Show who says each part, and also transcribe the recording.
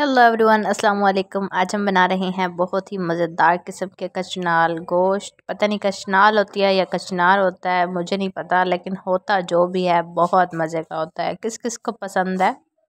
Speaker 1: hello everyone अस्सलाम वालेकुम आज हम बना रहे हैं बहुत ही मज़ेदार किस्म के कचनाल गोश्त पता नहीं कचनाल होती है या कचनार होता है मुझे नहीं पता लेकिन होता जो भी है बहुत मज़े का होता है किस किस को पसंद है